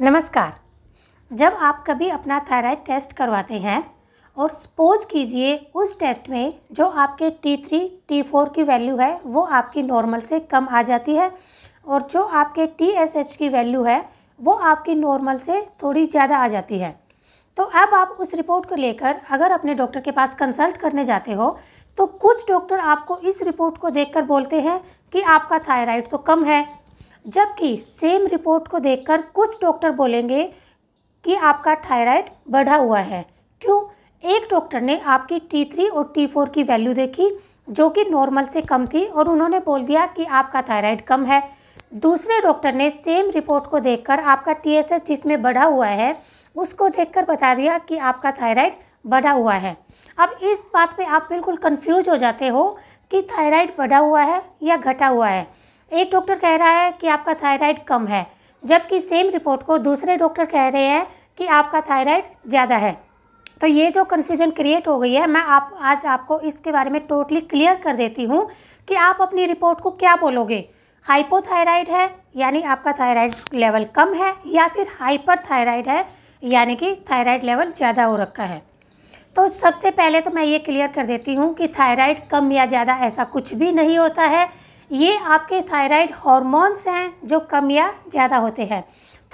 नमस्कार जब आप कभी अपना थायराइड टेस्ट करवाते हैं और सपोज कीजिए उस टेस्ट में जो आपके टी थ्री टी फोर की वैल्यू है वो आपकी नॉर्मल से कम आ जाती है और जो आपके टी एस एच की वैल्यू है वो आपकी नॉर्मल से थोड़ी ज़्यादा आ जाती है तो अब आप उस रिपोर्ट को लेकर अगर अपने डॉक्टर के पास कंसल्ट करने जाते हो तो कुछ डॉक्टर आपको इस रिपोर्ट को देखकर बोलते हैं कि आपका थायराइड तो कम है जबकि सेम रिपोर्ट को देखकर कुछ डॉक्टर बोलेंगे कि आपका थायराइड बढ़ा हुआ है क्यों एक डॉक्टर ने आपकी टी थ्री और टी फोर की वैल्यू देखी जो कि नॉर्मल से कम थी और उन्होंने बोल दिया कि आपका थायराइड कम है दूसरे डॉक्टर ने सेम रिपोर्ट को देखकर आपका टी एस एच जिसमें बढ़ा हुआ है उसको देखकर बता दिया कि आपका थायराइड बढ़ा हुआ है अब इस बात पे आप बिल्कुल कंफ्यूज हो जाते हो कि थायराइड बढ़ा हुआ है या घटा हुआ है एक डॉक्टर कह रहा है कि आपका थायराइड कम है जबकि सेम रिपोर्ट को दूसरे डॉक्टर कह रहे हैं कि आपका थायराइड ज़्यादा है तो ये जो कन्फ्यूजन क्रिएट हो गई है मैं आप आज आपको इसके बारे में टोटली क्लियर कर देती हूँ कि आप अपनी रिपोर्ट को क्या बोलोगे हाइपोथायराइड है यानी आपका थायराइड लेवल कम है या फिर हाइपर थायराइड है यानी कि थायराइड लेवल ज़्यादा हो रखा है तो सबसे पहले तो मैं ये क्लियर कर देती हूँ कि थायराइड कम या ज़्यादा ऐसा कुछ भी नहीं होता है ये आपके थायराइड हॉर्मोन्स हैं जो कम या ज़्यादा होते हैं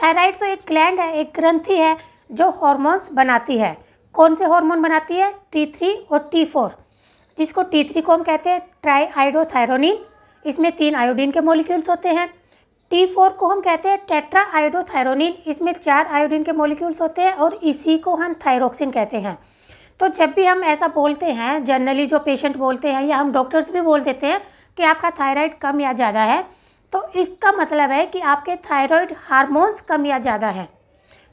थायराइड तो एक ग्लैंड है एक ग्रंथि है जो हॉर्मोन्स बनाती है कौन से हॉर्मोन बनाती है टी थ्री और टी फोर जिसको टी थ्री को हम कहते हैं ट्राई इसमें तीन आयोडीन के मोलिक्यूल्स होते हैं टी फोर को हम कहते हैं टेट्रा आयोडोथायरोनिन इसमें चार आयोडीन के मोलिक्यूल्स होते हैं और इसी को हम थायरोक्सिन कहते हैं तो जब भी हम ऐसा बोलते हैं जनरली जो पेशेंट बोलते हैं या हम डॉक्टर्स भी बोल देते हैं कि आपका थायराइड कम या ज़्यादा है तो इसका मतलब है कि आपके थायराइड हार्मोन्स कम या ज़्यादा हैं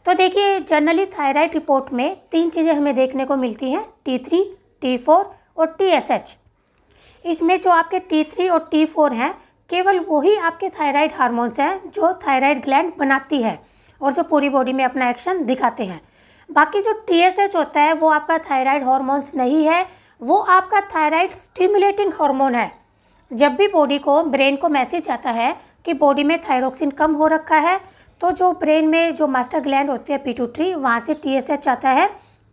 तो देखिए जनरली थायराइड रिपोर्ट में तीन चीज़ें हमें देखने को मिलती हैं टी थ्री टी फोर और टी एस एच इसमें जो आपके टी थ्री और टी फोर हैं केवल वही आपके थायराइड हार्मोन्स हैं जो थायराइड ग्लैंड बनाती है और जो पूरी बॉडी में अपना एक्शन दिखाते हैं बाकी जो टी एस एच होता है वो आपका थायराइड हार्मोन्स नहीं है वो आपका थायराइड स्टिमुलेटिंग हार्मोन है जब भी बॉडी को ब्रेन को मैसेज आता है कि बॉडी में थायरोक्सिन कम हो रखा है तो जो ब्रेन में जो मास्टर ग्लैंड होते हैं पीटूट्री वहाँ से टी आता है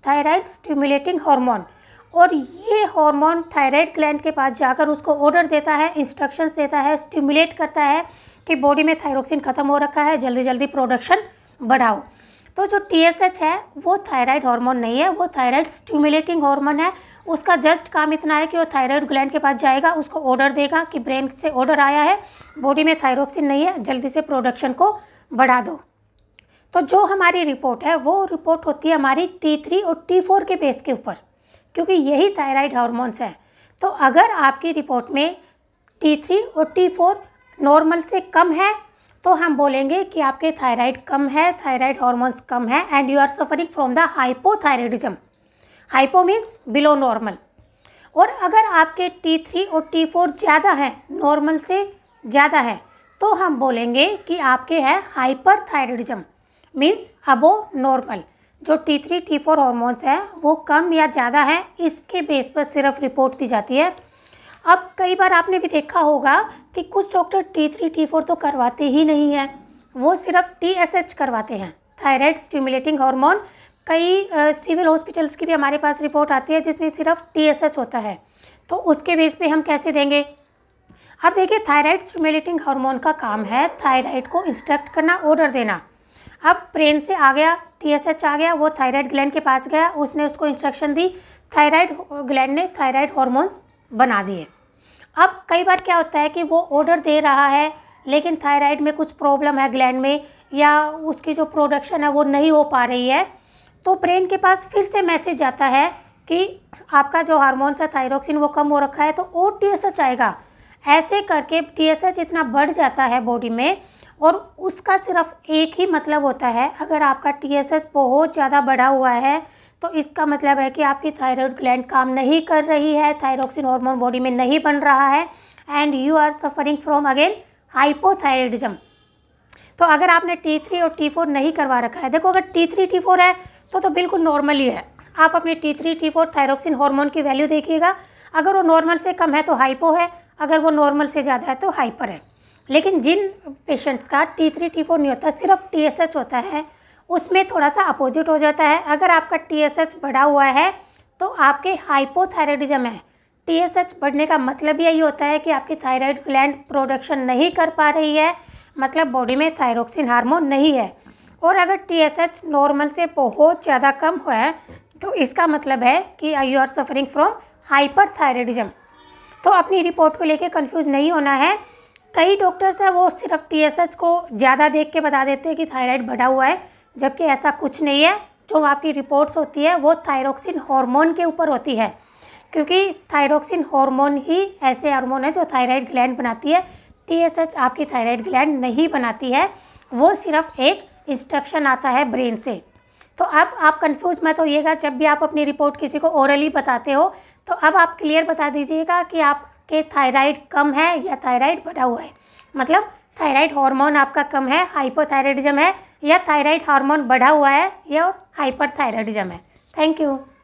थायराइड स्टिमुलेटिंग हार्मोन और ये हार्मोन थायराइड ग्लैंड के पास जाकर उसको ऑर्डर देता है इंस्ट्रक्शंस देता है स्टिमुलेट करता है कि बॉडी में थायरोक्सिन ख़त्म हो रखा है जल्दी जल्दी प्रोडक्शन बढ़ाओ तो जो टी है वो थायराइड हार्मोन नहीं है वो थायराइड स्टिमुलेटिंग हार्मोन है उसका जस्ट काम इतना है कि वो थायराइड ग्लैंड के पास जाएगा उसको ऑर्डर देगा कि ब्रेन से ऑर्डर आया है बॉडी में थायरोक्सिन नहीं है जल्दी से प्रोडक्शन को बढ़ा दो तो जो हमारी रिपोर्ट है वो रिपोर्ट होती है हमारी टी थ्री और टी फोर के बेस के ऊपर क्योंकि यही थायराइड हार्मोन्स हैं तो अगर आपकी रिपोर्ट में टी थ्री और टी फोर नॉर्मल से कम है तो हम बोलेंगे कि आपके थायराइड कम है थायराइड हार्मोन्स कम है and you are suffering from the hypothyroidism hypo means below normal और अगर आपके टी थ्री और टी फोर ज़्यादा है नॉर्मल से ज़्यादा है तो हम बोलेंगे कि आपके है hyperthyroidism means above normal जो T three T four hormones है वो कम या ज़्यादा है इसके बेस पर सिर्फ रिपोर्ट दी जाती है अब कई बार आपने भी देखा होगा कि कुछ doctor T three T four तो करवाते ही नहीं हैं वो सिर्फ टी एस एच करवाते हैं थायराइड स्टिमुलेटिंग हॉर्मोन कई सिविल हॉस्पिटल्स की भी हमारे पास रिपोर्ट आती है जिसमें सिर्फ टी होता है तो उसके बेस पे हम कैसे देंगे अब देखिए थायराइड स्टिमुलेटिंग हार्मोन का काम है थायराइड को इंस्ट्रक्ट करना ऑर्डर देना अब ब्रेन से आ गया टी आ गया वो थायराइड ग्लैंड के पास गया उसने उसको इंस्ट्रक्शन दी थायराइड ग्लैंड ने थायराइड हॉर्मोन्स बना दिए अब कई बार क्या होता है कि वो ऑर्डर दे रहा है लेकिन थायराइड में कुछ प्रॉब्लम है ग्लैंड में या उसकी जो प्रोडक्शन है वो नहीं हो पा रही है तो ब्रेन के पास फिर से मैसेज आता है कि आपका जो हार्मोन्स है थायरोक्सिन वो कम हो रखा है तो ओ टी एस एच आएगा ऐसे करके टी एस इतना बढ़ जाता है बॉडी में और उसका सिर्फ एक ही मतलब होता है अगर आपका टी एस बहुत ज़्यादा बढ़ा हुआ है तो इसका मतलब है कि आपकी थायराइड ग्लैंड काम नहीं कर रही है थायरोक्सिन हार्मोन बॉडी में नहीं बन रहा है and you are suffering from again hypothyroidism तो अगर आपने टी थ्री और टी फोर नहीं करवा रखा है देखो अगर टी थ्री टी फोर है तो तो बिल्कुल नॉर्मल ही है आप अपने T three T four thyroxine hormone की वैल्यू देखिएगा अगर वो नॉर्मल से कम है तो हाइपो है अगर वो नॉर्मल से ज़्यादा है तो हाइपर है लेकिन जिन पेशेंट्स का टी थ्री टी फोर नहीं होता सिर्फ टी एस एच होता है उसमें थोड़ा सा अपोजिट हो जाता है अगर आपका टी एस एच बढ़ा हुआ है तो आपके हाइपोथायरॉयडिज्म है टी एस एच बढ़ने का मतलब यही होता है कि आपकी थायराइड ग्लैंड प्रोडक्शन नहीं कर पा रही है मतलब बॉडी में थायरोक्सिन हार्मोन नहीं है और अगर टी एस एच नॉर्मल से बहुत ज़्यादा कम है तो इसका मतलब है कि you are suffering from hyperthyroidism तो अपनी रिपोर्ट को लेके कंफ्यूज नहीं होना है कई डॉक्टर्स हैं वो सिर्फ टी एस एच को ज़्यादा देख के बता देते हैं कि थायराइड बढ़ा हुआ है जबकि ऐसा कुछ नहीं है जो आपकी रिपोर्ट्स होती है वो थायरोक्सिन हार्मोन के ऊपर होती है क्योंकि थायरोक्सिन हार्मोन ही ऐसे हार्मोन है जो थायराइड ग्लैंड बनाती है टी एस एच आपकी थायराइड ग्लैंड नहीं बनाती है वो सिर्फ एक इंस्ट्रक्शन आता है ब्रेन से तो अब आप कंफ्यूज मत होइएगा जब भी आप अपनी रिपोर्ट किसी को ओरली बताते हो तो अब आप क्लियर बता दीजिएगा कि आपके थायराइड कम है या थायराइड बढ़ा हुआ है मतलब थायराइड हार्मोन आपका कम है हाइपोथायराइडिज्म है या थायराइड हार्मोन बढ़ा हुआ है या हाइपरथायराइडिज्म है थैंक यू